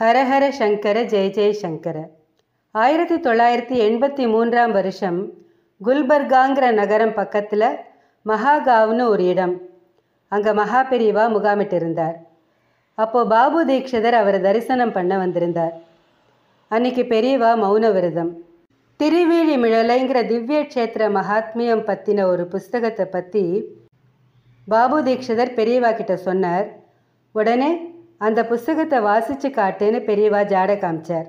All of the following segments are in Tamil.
ஹரஹர சங்கர ஜெய ஜெய சங்கர ஆயிரத்தி தொள்ளாயிரத்தி எண்பத்தி மூன்றாம் வருஷம் குல்பர்காங்கிற நகரம் பக்கத்தில் மகாகாவ்னு ஒரு இடம் அங்கே மகா பெரியவா முகாமிட்டிருந்தார் அப்போது பாபு தீக்ஷிதர் அவரை தரிசனம் பண்ண வந்திருந்தார் அன்னைக்கு பெரியவா மௌன விரதம் திருவேலி மிழலைங்கிற திவ்ய கஷேத்திர மகாத்மியம் பற்றின ஒரு புஸ்தகத்தை பற்றி பாபு தீக்ஷிதர் பெரியவா கிட்ட சொன்னார் உடனே அந்த புஸ்தகத்தை வாசித்து காட்டுன்னு பெரியவா ஜாட காமிச்சார்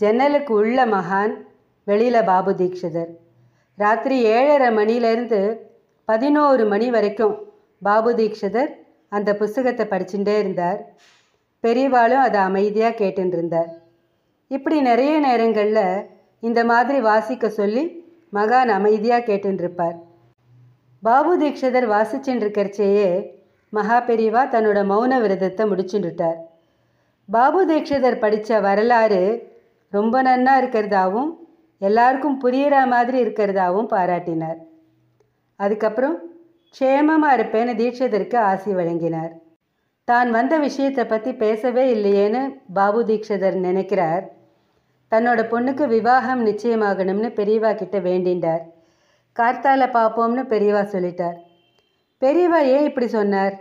ஜன்னலுக்கு உள்ள மகான் வெளியில் பாபு தீக்ஷிதர் ராத்திரி ஏழரை மணிலேருந்து பதினோரு மணி வரைக்கும் பாபு தீக்ஷிதர் அந்த புஸ்தகத்தை படிச்சுட்டே இருந்தார் பெரியவாலும் அதை அமைதியாக கேட்டுருந்தார் இப்படி நிறைய நேரங்களில் இந்த மாதிரி வாசிக்க சொல்லி மகான் அமைதியாக கேட்டுருப்பார் பாபு தீக்ஷிதர் வாசிச்சுட்டு இருக்கிறச்சேயே மகா பெரிவா தன்னோட மௌன விரதத்தை முடிச்சுட்டுட்டார் பாபு தீட்சிதர் படித்த வரலாறு ரொம்ப நன்னா இருக்கிறதாவும் எல்லாருக்கும் புரியிற மாதிரி இருக்கிறதாவும் பாராட்டினார் அதுக்கப்புறம் க்ஷேமமாக இருப்பேன்னு தீட்சிதருக்கு ஆசி வழங்கினார் தான் வந்த விஷயத்தை பற்றி பேசவே இல்லையேன்னு பாபு தீட்சிதர் நினைக்கிறார் தன்னோட பொண்ணுக்கு விவாகம் நிச்சயமாகணும்னு பெரியவா கிட்ட வேண்டின்றார் கார்த்தால பார்ப்போம்னு பெரியவா சொல்லிட்டார் பெரியவா ஏன் இப்படி சொன்னார்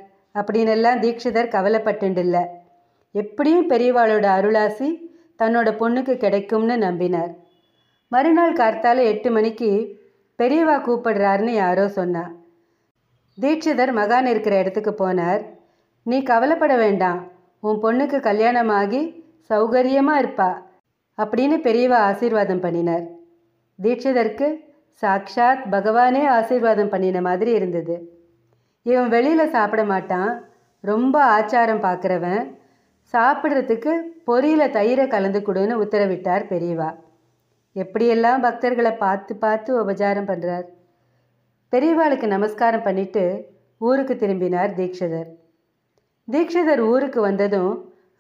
எல்லாம் தீட்சிதர் கவலைப்பட்டுண்டில்ல எப்படியும் பெரியவாளோட அருளாசி தன்னோட பொண்ணுக்கு கிடைக்கும்னு நம்பினார் மறுநாள் கார்த்தால எட்டு மணிக்கு பெரியவா கூப்பிடுறாருன்னு யாரோ சொன்னான் தீட்சிதர் மகான் இருக்கிற இடத்துக்கு போனார் நீ கவலைப்பட வேண்டாம் உன் பொண்ணுக்கு கல்யாணமாகி சௌகரியமாக இருப்பா அப்படின்னு பெரியவா ஆசீர்வாதம் பண்ணினார் தீட்சிதருக்கு சாக்ஷாத் பகவானே ஆசீர்வாதம் பண்ணின மாதிரி இருந்தது இவன் வெளியில் சாப்பிட மாட்டான் ரொம்ப ஆச்சாரம் பார்க்குறவன் சாப்பிட்றதுக்கு பொரியில் தயிரை கலந்து கொடுன்னு உத்தரவிட்டார் பெரியவா எப்படியெல்லாம் பக்தர்களை பார்த்து பார்த்து உபச்சாரம் பண்ணுறார் பெரியவாளுக்கு நமஸ்காரம் பண்ணிட்டு ஊருக்கு திரும்பினார் தீக்ஷதர் தீக்ஷதர் ஊருக்கு வந்ததும்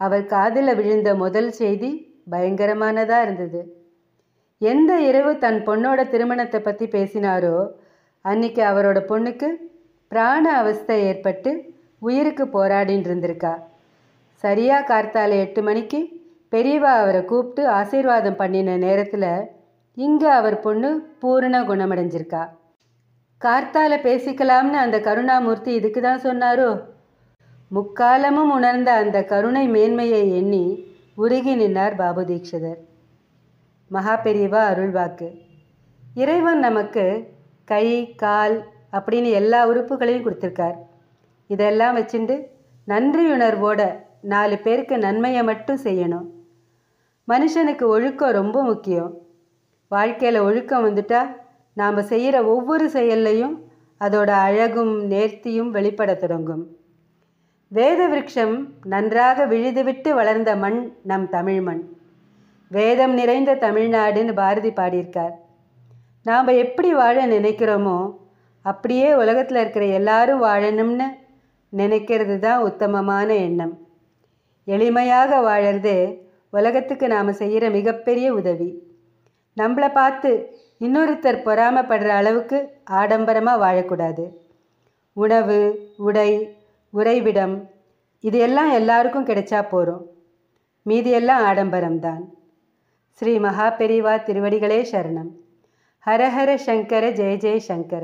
அவர் காதில் விழுந்த முதல் செய்தி பயங்கரமானதாக இருந்தது எந்த இரவு தன் பொண்ணோட திருமணத்தை பற்றி பேசினாரோ அன்னைக்கு அவரோட பொண்ணுக்கு பிராண அவஸ்தை ஏற்பட்டு உயிருக்கு போராடின்னு இருந்திருக்கா சரியாக கார்த்தால எட்டு மணிக்கு பெரியவா அவரை கூப்பிட்டு ஆசீர்வாதம் பண்ணின நேரத்தில் இங்கே அவர் பொண்ணு பூரண குணமடைஞ்சிருக்கா கார்த்தால பேசிக்கலாம்னு அந்த கருணாமூர்த்தி இதுக்கு தான் சொன்னாரோ முக்காலமும் உணர்ந்த அந்த கருணை மேன்மையை எண்ணி உருகி நின்றார் பாபு தீக்ஷிதர் மகா பெரியவா அருள்வாக்கு இறைவன் நமக்கு கை கால் அப்படின்னு எல்லா உறுப்புகளையும் கொடுத்துருக்கார் இதெல்லாம் வச்சுண்டு நன்றியுணர்வோட நாலு பேருக்கு நன்மையை மட்டும் செய்யணும் மனுஷனுக்கு ஒழுக்கம் ரொம்ப முக்கியம் வாழ்க்கையில் ஒழுக்கம் வந்துட்டால் நாம் செய்கிற ஒவ்வொரு செயல்லையும் அதோட அழகும் நேர்த்தியும் வெளிப்பட தொடங்கும் வேத விருட்சம் நன்றாக விழுதுவிட்டு வளர்ந்த மண் நம் தமிழ் மண் வேதம் நிறைந்த தமிழ்நாடுன்னு பாரதி பாடியிருக்கார் நாம் எப்படி வாழ நினைக்கிறோமோ அப்படியே உலகத்தில் இருக்கிற எல்லாரும் வாழணும்னு நினைக்கிறது தான் உத்தமமான எண்ணம் எளிமையாக வாழறது உலகத்துக்கு நாம் செய்கிற மிகப்பெரிய உதவி நம்மளை பார்த்து இன்னொருத்தர் பொறாமப்படுற அளவுக்கு ஆடம்பரமாக வாழக்கூடாது உணவு உடை உறைவிடம் இது எல்லாம் எல்லாருக்கும் கிடைச்சா போகிறோம் மீதியெல்லாம் ஆடம்பரம்தான் ஸ்ரீ மகா பெரிவா திருவடிகளே சரணம் ஹரஹர சங்கர ஜெய ஜெய சங்கர